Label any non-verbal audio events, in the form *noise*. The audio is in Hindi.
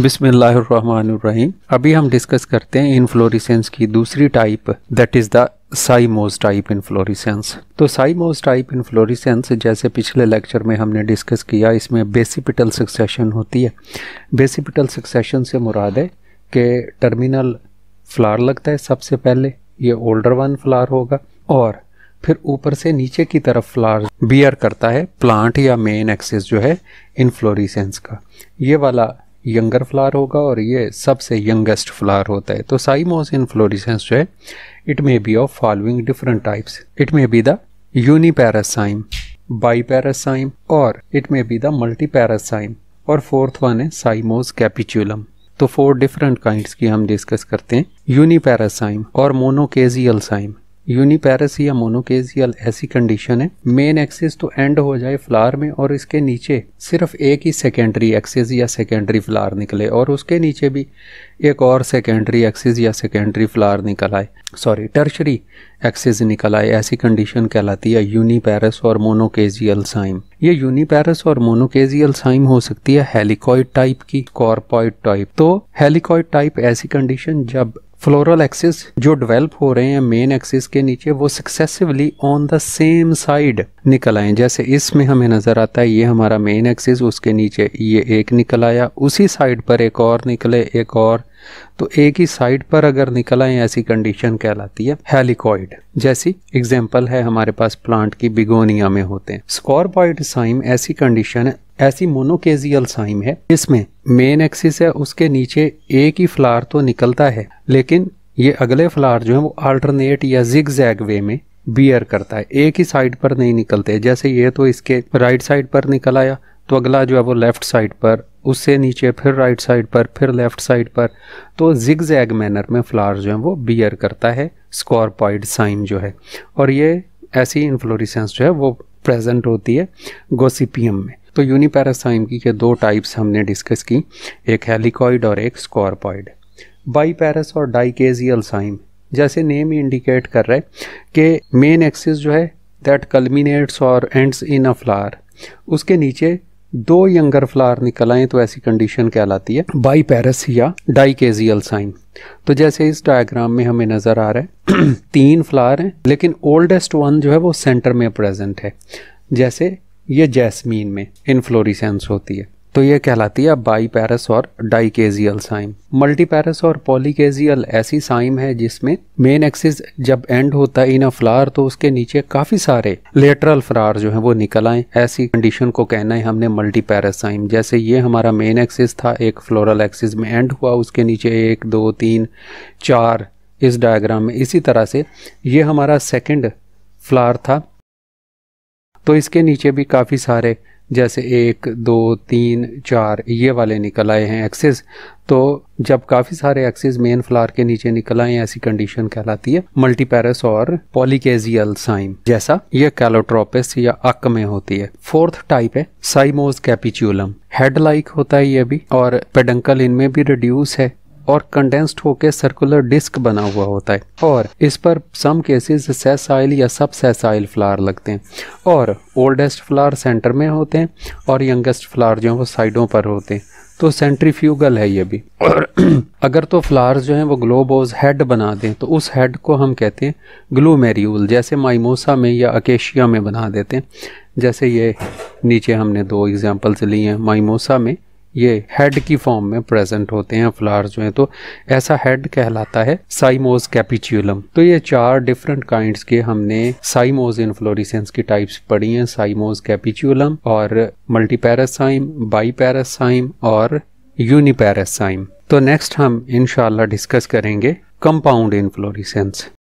बिसमीम अभी हम डिस्कस करते हैं इन्फ्लोरिसेंस की दूसरी type that is the cymose type inflorescence तो साइमोस टाइप इन्फ्लोरिसेंस जैसे पिछले लेक्चर में हमने डिस्कस किया इसमें बेसिपिटल सक्सेशन होती है बेसिपिटल सक्सेशन से मुराद है कि टर्मिनल फ्लार लगता है सबसे पहले ये ओल्डर वन फ्लार होगा और फिर ऊपर से नीचे की तरफ फ्लार बियर करता है प्लांट या मेन एक्सेस जो है इन्फ्लोरिसेंस का ये वाला यंगर फ्लावर होगा और ये सबसे यंगेस्ट फ्लावर होता है तो साइमोस इन फ्लोरिसेंस जो है it may be of following different types it may be the uniparous cyme biparous cyme और it may be the multiparous cyme और फोर्थ वन है साइमोस कैपिचुलम तो फोर डिफरेंट काइंड्स की हम डिस्कस करते हैं यूनिपैरासाइम और मोनोकेजियल साइम यूनिपेरस या मोनोकेजियल ऐसी कंडीशन है मेन एक्सिस तो एंड हो जाए फ्लावर में और इसके नीचे सिर्फ एक ही सेकेंडरी एक्सिस या सेकेंडरी फ्लावर निकले और उसके नीचे भी एक और सेकेंडरी एक्सिस या सेकेंडरी फ्लावर निकल आए सॉरी टर्शरी एक्सिस निकल आए ऐसी कंडीशन कहलाती है यूनिपेरस और मोनोकेजियल साइम ये यूनिपेरस और मोनोकेजियल साइम हो सकती है हेलिकॉइड टाइप की कॉर्पोइड टाइप तो हेलिकॉइड टाइप ऐसी कंडीशन जब फ्लोरल एक्सिस जो डेवलप हो रहे हैं मेन एक्सिस के नीचे वो successively on the same side निकल आए जैसे इसमें हमें नज़र आता है ये हमारा मेन एक्सिस उसके नीचे ये एक निकल आया उसी साइड पर एक और निकले एक और तो एक ही साइड पर अगर निकल आए ऐसी कंडीशन कहलाती है हेलिकॉइड जैसी एग्जाम्पल है हमारे पास प्लांट की बिगोनिया में होते हैं स्कॉर्बॉइड साइम ऐसी कंडीशन है ऐसी मोनोकेजियल साइम है जिसमें मेन एक्सिस है उसके नीचे एक ही फ्लावर तो निकलता है लेकिन ये अगले फ्लावर जो है वो अल्टरनेट या जिग जैग वे में बियर करता है एक ही साइड पर नहीं निकलते जैसे ये तो इसके राइट साइड पर निकल आया तो अगला जो है वो लेफ्ट साइड पर उससे नीचे फिर राइट साइड पर फिर लेफ्ट साइड पर तो जिग जैग मैनर में फ्लावर जो है वो बियर करता है स्कॉर्पॉइड साइन जो है और ये ऐसी इन्फ्लोरिसेंस जो है वो प्रेजेंट होती है गोसिपियम में तो यूनिपैरासाइम की के दो टाइप्स हमने डिस्कस की एक हेलिकॉइड और एक स्कॉर्पॉइड बाईपैरस और डाइकेजियल साइम जैसे नेम ही इंडिकेट कर रहा है कि मेन एक्सिस जो है दैट कलमिनेट्स और एंड्स इन अ फ्लार उसके नीचे दो यंगर फ्लार निकल आए तो ऐसी कंडीशन कहलाती है बाईपैरस या डाइकेजियल साइन तो जैसे इस डायग्राम में हमें नज़र आ रहा है *clears throat* तीन फ्लार हैं लेकिन ओल्डेस्ट वन जो है वो सेंटर में प्रेजेंट है जैसे ये जैस्मीन में इनफ्लोरिसेंस होती है तो ये कहलाती है बाई पैरस और डाइकेजियल साइम मल्टी पैरस और पॉलीकेजियल ऐसी साइम है जिसमें मेन एक्सिस जब एंड होता है इन अ फ्लावर तो उसके नीचे काफी सारे लेटरल फ्लावर जो है वो निकल आए ऐसी कंडीशन को कहना है हमने मल्टी पैरस साइम जैसे ये हमारा मेन एक्सिस था एक फ्लोरल एक्सिस में एंड हुआ उसके नीचे एक दो तीन चार इस डायग्राम में इसी तरह से ये हमारा सेकेंड फ्लार था तो इसके नीचे भी काफ़ी सारे जैसे एक दो तीन चार ये वाले निकल आए हैं एक्सेस तो जब काफ़ी सारे एक्सेस मेन फ्लावर के नीचे निकल आए ऐसी कंडीशन कहलाती है मल्टीपैरस और पॉलीकेजियल साइम जैसा यह कैलोट्रोपिस या अक में होती है फोर्थ टाइप है साइमोज कैपिच्यूलम हेड लाइक होता है ये भी और पेडंकल इनमें भी रिड्यूस है और कंडेंस्ड होकर सर्कुलर डिस्क बना हुआ होता है और इस पर सम केसेस सेसाइल या सब सेसाइल फ्लावर लगते हैं और ओल्डेस्ट फ्लावर सेंटर में होते हैं और यंगेस्ट फ्लावर जो हैं वो साइडों पर होते हैं तो सेंट्रीफ्यूगल है ये भी और *clears throat* अगर तो फ्लावर्स जो हैं वो ग्लोबोज हेड बना दें तो उस हेड को हम कहते हैं ग्लूमेरियूल जैसे माइमोसा में या अकेशिया में बना देते हैं जैसे ये नीचे हमने दो एग्जांपल्स लिए हैं माइमोसा में ये हेड की फॉर्म में प्रेजेंट होते हैं फ्लावर्स जो हैं तो ऐसा हेड कहलाता है साइमोज कैपिच्यूलम तो ये चार डिफरेंट काइंड्स के हमने साइमोज इन्फ्लोरिसेंस की टाइप्स पढ़ी हैं साइमोज कैपिच्यूलम और मल्टीपैरासाइम बाईपैरासाइम और यूनिपैरासाइम तो नेक्स्ट हम इनशाला डिस्कस करेंगे कंपाउंड इन्फ्लोरिसेंस